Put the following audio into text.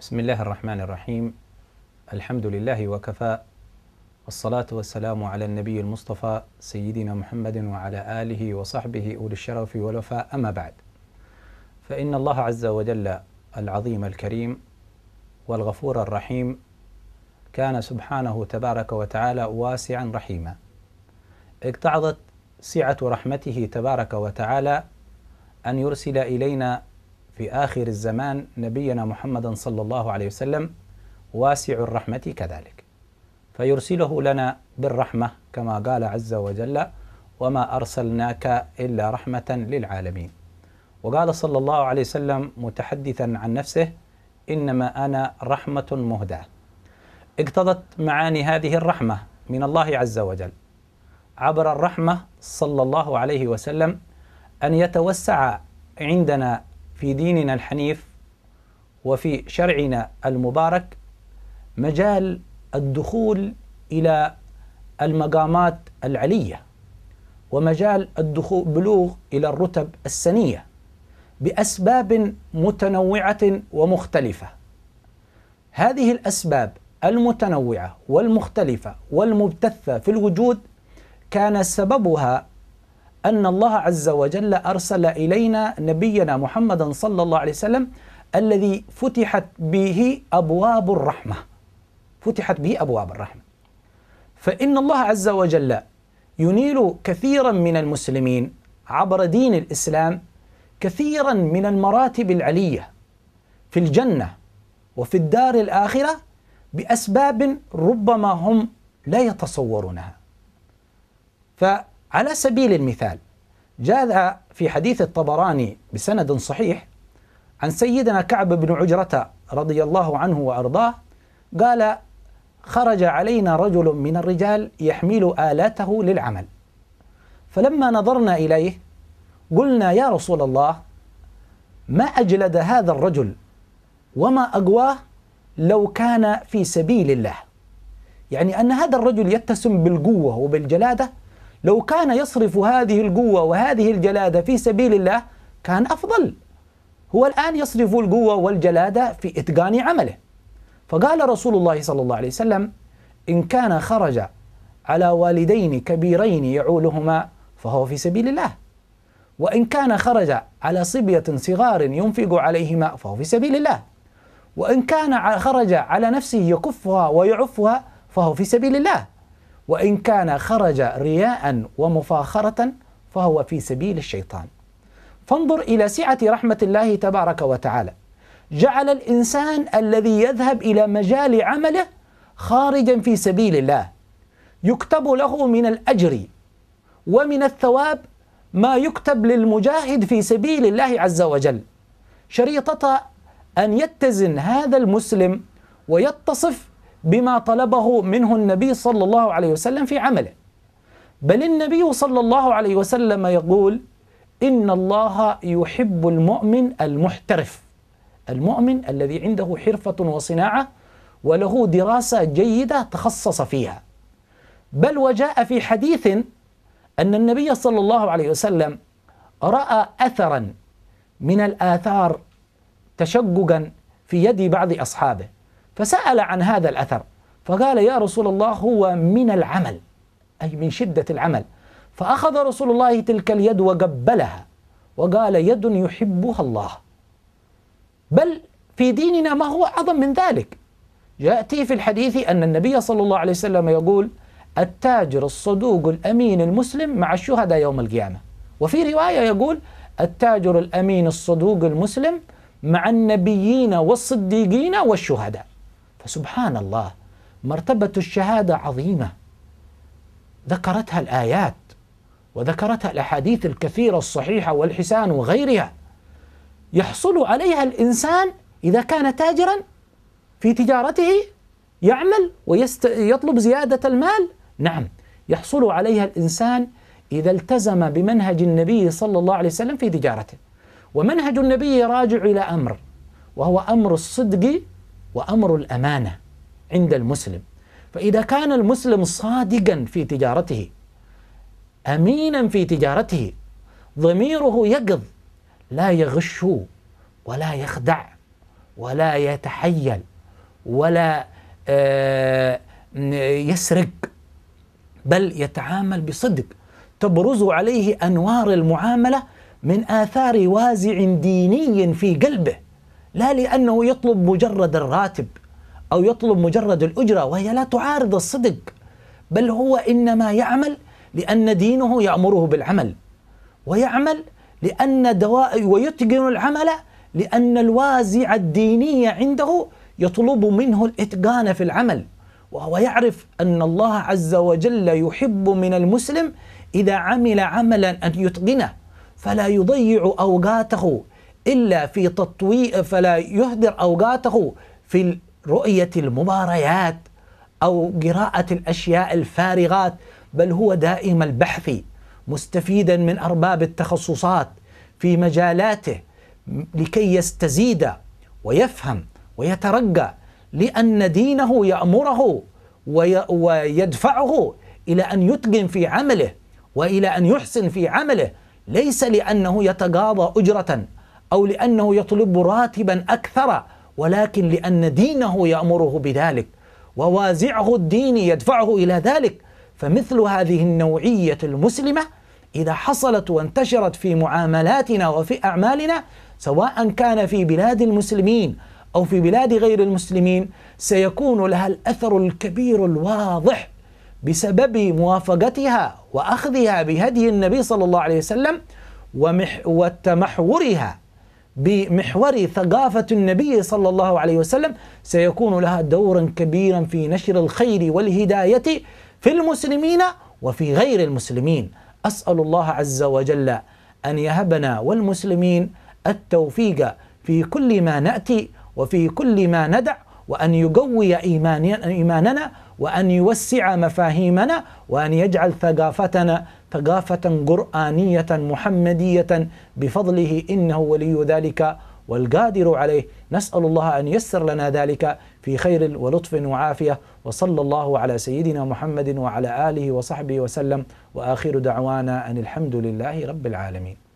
بسم الله الرحمن الرحيم الحمد لله وكفى والصلاة والسلام على النبي المصطفى سيدنا محمد وعلى آله وصحبه أولي الشرف والوفاء أما بعد فإن الله عز وجل العظيم الكريم والغفور الرحيم كان سبحانه تبارك وتعالى واسعا رحيما اقتعضت سعة رحمته تبارك وتعالى أن يرسل إلينا في آخر الزمان نبينا محمدا صلى الله عليه وسلم واسع الرحمة كذلك فيرسله لنا بالرحمة كما قال عز وجل وما أرسلناك إلا رحمة للعالمين وقال صلى الله عليه وسلم متحدثا عن نفسه إنما أنا رحمة مهداة اقتضت معاني هذه الرحمة من الله عز وجل عبر الرحمة صلى الله عليه وسلم أن يتوسع عندنا في ديننا الحنيف وفي شرعنا المبارك مجال الدخول الى المقامات العليه ومجال الدخول بلوغ الى الرتب السنيه باسباب متنوعه ومختلفه هذه الاسباب المتنوعه والمختلفه والمبتثه في الوجود كان سببها أن الله عز وجل أرسل إلينا نبينا محمدا صلى الله عليه وسلم الذي فتحت به أبواب الرحمة فتحت به أبواب الرحمة فإن الله عز وجل ينيل كثيرا من المسلمين عبر دين الإسلام كثيرا من المراتب العلية في الجنة وفي الدار الآخرة بأسباب ربما هم لا يتصورونها ف على سبيل المثال جاء في حديث الطبراني بسند صحيح عن سيدنا كعب بن عجرة رضي الله عنه وأرضاه قال خرج علينا رجل من الرجال يحمل آلاته للعمل فلما نظرنا إليه قلنا يا رسول الله ما أجلد هذا الرجل وما أقواه لو كان في سبيل الله يعني أن هذا الرجل يتسم بالقوة وبالجلادة لو كان يصرف هذه القوة وهذه الجلادة في سبيل الله كان أفضل هو الآن يصرف القوة والجلادة في إتقان عمله فقال رسول الله صلى الله عليه وسلم إن كان خرج على والدين كبيرين يعولهما فهو في سبيل الله وإن كان خرج على صبية صغار ينفق عليهما فهو في سبيل الله وإن كان خرج على نفسه يكفها ويعفها فهو في سبيل الله وإن كان خرج رياء ومفاخرة فهو في سبيل الشيطان فانظر إلى سعة رحمة الله تبارك وتعالى جعل الإنسان الذي يذهب إلى مجال عمله خارجا في سبيل الله يكتب له من الأجر ومن الثواب ما يكتب للمجاهد في سبيل الله عز وجل شريطة أن يتزن هذا المسلم ويتصف بما طلبه منه النبي صلى الله عليه وسلم في عمله بل النبي صلى الله عليه وسلم يقول إن الله يحب المؤمن المحترف المؤمن الذي عنده حرفة وصناعة وله دراسة جيدة تخصص فيها بل وجاء في حديث أن النبي صلى الله عليه وسلم رأى أثرا من الآثار تشققا في يد بعض أصحابه فسأل عن هذا الأثر فقال يا رسول الله هو من العمل أي من شدة العمل فأخذ رسول الله تلك اليد وقبلها وقال يد يحبها الله بل في ديننا ما هو أعظم من ذلك يأتي في الحديث أن النبي صلى الله عليه وسلم يقول التاجر الصدوق الأمين المسلم مع الشهداء يوم القيامة وفي رواية يقول التاجر الأمين الصدوق المسلم مع النبيين والصديقين والشهداء فسبحان الله مرتبة الشهادة عظيمة ذكرتها الآيات وذكرتها الأحاديث الكثيرة الصحيحة والحسان وغيرها يحصل عليها الإنسان إذا كان تاجرا في تجارته يعمل ويطلب زيادة المال نعم يحصل عليها الإنسان إذا التزم بمنهج النبي صلى الله عليه وسلم في تجارته ومنهج النبي راجع إلى أمر وهو أمر الصدق وأمر الأمانة عند المسلم فإذا كان المسلم صادقا في تجارته أمينا في تجارته ضميره يقظ لا يغش ولا يخدع ولا يتحيل ولا آه، يسرق بل يتعامل بصدق تبرز عليه انوار المعامله من اثار وازع ديني في قلبه لا لأنه يطلب مجرد الراتب أو يطلب مجرد الأجرة وهي لا تعارض الصدق بل هو إنما يعمل لأن دينه يأمره بالعمل ويعمل لأن دواء ويتقن العمل لأن الوازع الديني عنده يطلب منه الإتقان في العمل وهو يعرف أن الله عز وجل يحب من المسلم إذا عمل عملا أن يتقنه فلا يضيع أوقاته إلا في تطوي فلا يهدر أوقاته في رؤية المباريات أو قراءة الأشياء الفارغات بل هو دائم البحث مستفيدا من أرباب التخصصات في مجالاته لكي يستزيد ويفهم ويترقى لأن دينه يأمره ويدفعه إلى أن يتقن في عمله وإلى أن يحسن في عمله ليس لأنه يتقاضى أجرة أو لأنه يطلب راتبا أكثر ولكن لأن دينه يأمره بذلك ووازعه الدين يدفعه إلى ذلك فمثل هذه النوعية المسلمة إذا حصلت وانتشرت في معاملاتنا وفي أعمالنا سواء كان في بلاد المسلمين أو في بلاد غير المسلمين سيكون لها الأثر الكبير الواضح بسبب موافقتها وأخذها بهدي النبي صلى الله عليه وسلم وتمحورها بمحور ثقافة النبي صلى الله عليه وسلم سيكون لها دورا كبيرا في نشر الخير والهداية في المسلمين وفي غير المسلمين أسأل الله عز وجل أن يهبنا والمسلمين التوفيق في كل ما نأتي وفي كل ما ندع وأن يقوي إيماننا وأن يوسع مفاهيمنا وأن يجعل ثقافتنا ثقافة قرآنية محمدية بفضله إنه ولي ذلك والقادر عليه نسأل الله أن يسر لنا ذلك في خير ولطف وعافية وصلى الله على سيدنا محمد وعلى آله وصحبه وسلم وآخر دعوانا أن الحمد لله رب العالمين